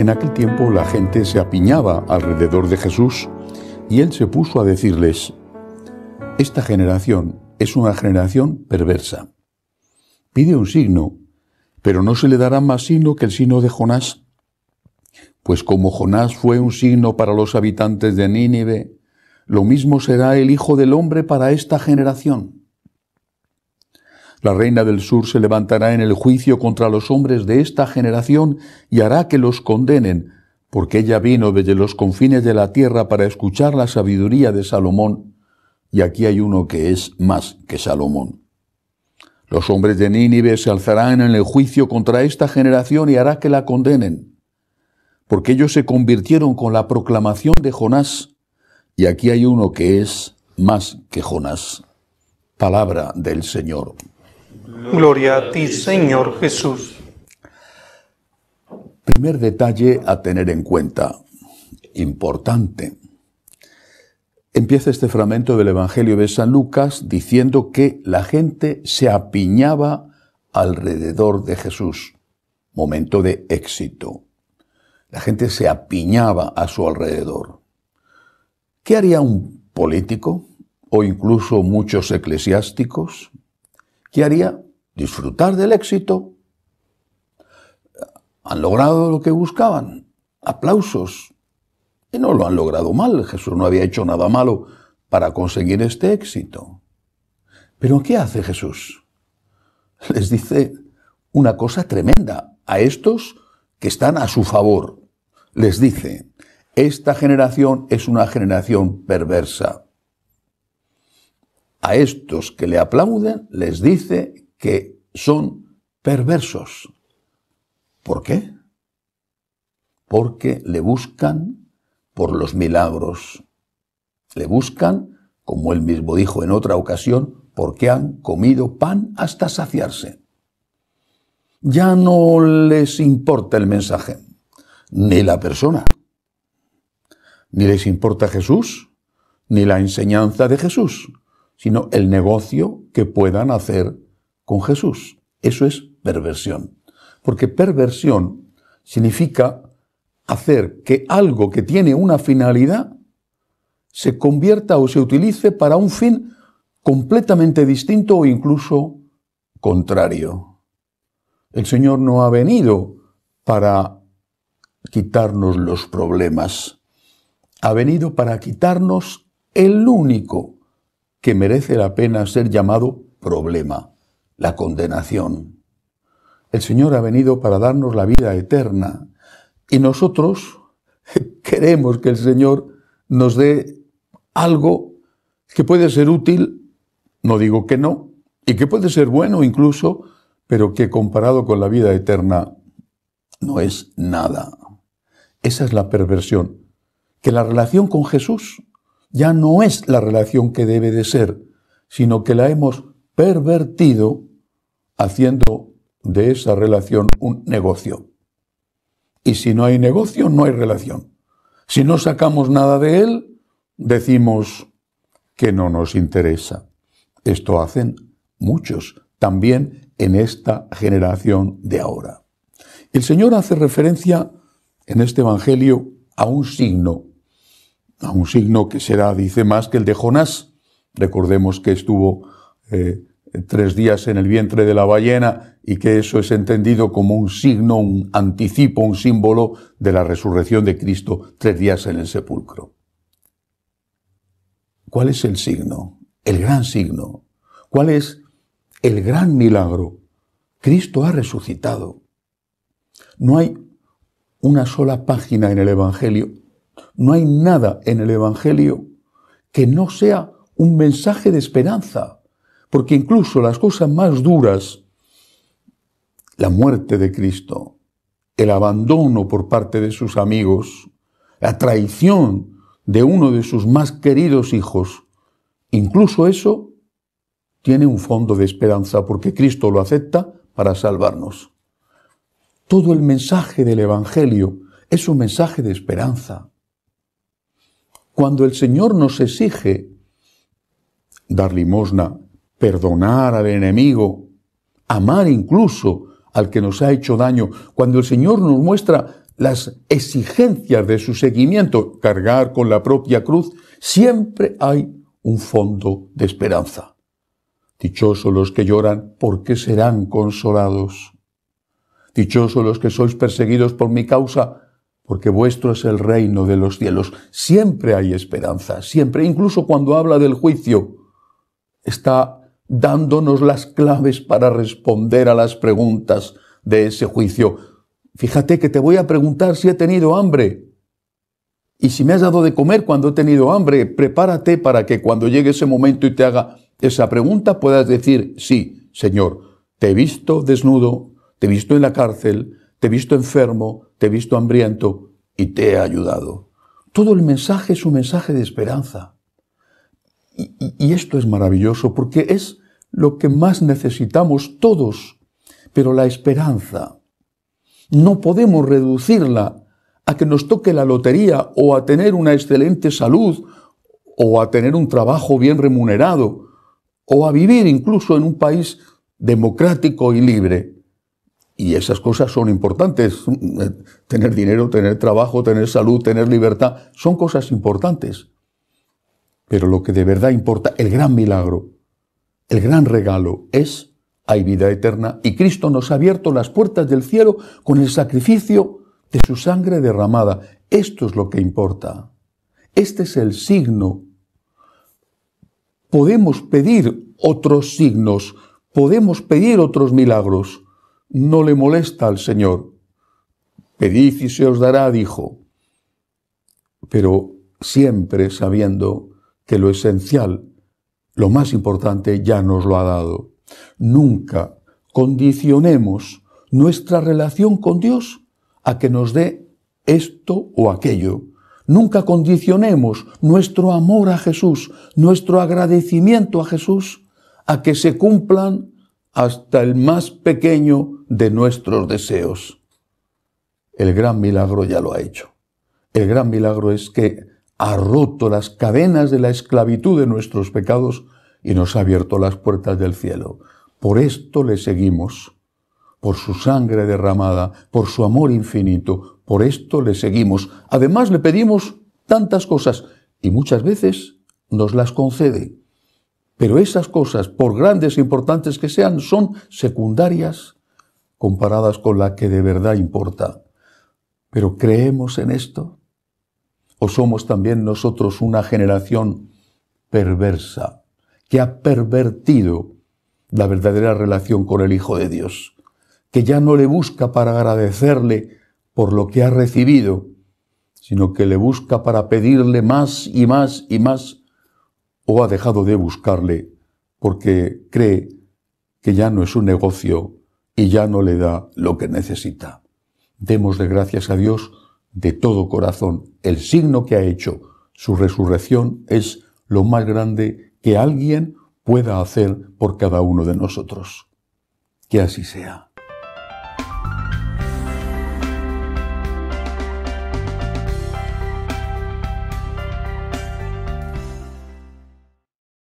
En aquel tiempo la gente se apiñaba alrededor de Jesús y él se puso a decirles, esta generación es una generación perversa. Pide un signo, pero no se le dará más signo que el signo de Jonás. Pues como Jonás fue un signo para los habitantes de Nínive, lo mismo será el Hijo del Hombre para esta generación. La reina del sur se levantará en el juicio contra los hombres de esta generación y hará que los condenen, porque ella vino desde los confines de la tierra para escuchar la sabiduría de Salomón, y aquí hay uno que es más que Salomón. Los hombres de Nínive se alzarán en el juicio contra esta generación y hará que la condenen, porque ellos se convirtieron con la proclamación de Jonás, y aquí hay uno que es más que Jonás. Palabra del Señor. Gloria a ti, Señor Jesús. Primer detalle a tener en cuenta, importante. Empieza este fragmento del Evangelio de San Lucas diciendo que la gente se apiñaba alrededor de Jesús. Momento de éxito. La gente se apiñaba a su alrededor. ¿Qué haría un político o incluso muchos eclesiásticos? ¿Qué haría? Disfrutar del éxito. Han logrado lo que buscaban, aplausos. Y no lo han logrado mal, Jesús no había hecho nada malo para conseguir este éxito. Pero ¿qué hace Jesús? Les dice una cosa tremenda a estos que están a su favor. Les dice, esta generación es una generación perversa a estos que le aplauden les dice que son perversos. ¿Por qué? Porque le buscan por los milagros. Le buscan, como él mismo dijo en otra ocasión, porque han comido pan hasta saciarse. Ya no les importa el mensaje, ni la persona, ni les importa Jesús, ni la enseñanza de Jesús sino el negocio que puedan hacer con Jesús. Eso es perversión. Porque perversión significa hacer que algo que tiene una finalidad se convierta o se utilice para un fin completamente distinto o incluso contrario. El Señor no ha venido para quitarnos los problemas, ha venido para quitarnos el único que merece la pena ser llamado problema, la condenación. El Señor ha venido para darnos la vida eterna y nosotros queremos que el Señor nos dé algo que puede ser útil, no digo que no, y que puede ser bueno incluso, pero que comparado con la vida eterna no es nada. Esa es la perversión, que la relación con Jesús ya no es la relación que debe de ser, sino que la hemos pervertido haciendo de esa relación un negocio. Y si no hay negocio, no hay relación. Si no sacamos nada de él, decimos que no nos interesa. Esto hacen muchos, también en esta generación de ahora. El Señor hace referencia en este Evangelio a un signo a un signo que será, dice más, que el de Jonás. Recordemos que estuvo eh, tres días en el vientre de la ballena y que eso es entendido como un signo, un anticipo, un símbolo de la resurrección de Cristo tres días en el sepulcro. ¿Cuál es el signo? El gran signo. ¿Cuál es el gran milagro? Cristo ha resucitado. No hay una sola página en el Evangelio no hay nada en el Evangelio que no sea un mensaje de esperanza, porque incluso las cosas más duras, la muerte de Cristo, el abandono por parte de sus amigos, la traición de uno de sus más queridos hijos, incluso eso tiene un fondo de esperanza porque Cristo lo acepta para salvarnos. Todo el mensaje del Evangelio es un mensaje de esperanza. Cuando el Señor nos exige dar limosna, perdonar al enemigo, amar incluso al que nos ha hecho daño, cuando el Señor nos muestra las exigencias de su seguimiento, cargar con la propia cruz, siempre hay un fondo de esperanza. Dichosos los que lloran, porque serán consolados. Dichosos los que sois perseguidos por mi causa, porque vuestro es el reino de los cielos. Siempre hay esperanza, siempre, incluso cuando habla del juicio, está dándonos las claves para responder a las preguntas de ese juicio. Fíjate que te voy a preguntar si he tenido hambre. Y si me has dado de comer cuando he tenido hambre, prepárate para que cuando llegue ese momento y te haga esa pregunta puedas decir, sí, Señor, te he visto desnudo, te he visto en la cárcel, te he visto enfermo, te he visto hambriento y te he ayudado. Todo el mensaje es un mensaje de esperanza. Y, esto es maravilloso porque es lo que más necesitamos todos, pero la esperanza. No podemos reducirla a que nos toque la lotería o a tener una excelente salud o a tener un trabajo bien remunerado o a vivir incluso en un país democrático y libre. Y esas cosas son importantes. Eh, tener dinero, tener trabajo, tener salud, tener libertad, son cosas importantes. Pero lo que de verdad importa, el gran milagro, el gran regalo es, hay vida eterna. Y Cristo nos ha abierto las puertas del cielo con el sacrificio de su sangre derramada. Esto es lo que importa. Este es el signo. Podemos pedir otros signos, podemos pedir otros milagros no le molesta al Señor. Pedid y se os dará, dijo, pero siempre sabiendo que lo esencial, lo más importante, ya nos lo ha dado. Nunca condicionemos nuestra relación con Dios a que nos dé esto o aquello. Nunca condicionemos nuestro amor a Jesús, nuestro agradecimiento a Jesús, a que se cumplan hasta el más pequeño de nuestros deseos. El gran milagro ya lo ha hecho. El gran milagro es que ha roto las cadenas de la esclavitud de nuestros pecados y nos ha abierto las puertas del cielo. Por esto le seguimos, por su sangre derramada, por su amor infinito, por esto le seguimos. Además le pedimos tantas cosas y muchas veces nos las concede. Pero esas cosas, por grandes e importantes que sean, son secundarias comparadas con la que de verdad importa. Pero ¿creemos en esto? ¿O somos también nosotros una generación perversa que ha pervertido la verdadera relación con el Hijo de Dios? Que ya no le busca para agradecerle por lo que ha recibido, sino que le busca para pedirle más y más y más o ha dejado de buscarle porque cree que ya no es un negocio y ya no le da lo que necesita. Demos de gracias a Dios de todo corazón. El signo que ha hecho su resurrección es lo más grande que alguien pueda hacer por cada uno de nosotros. Que así sea.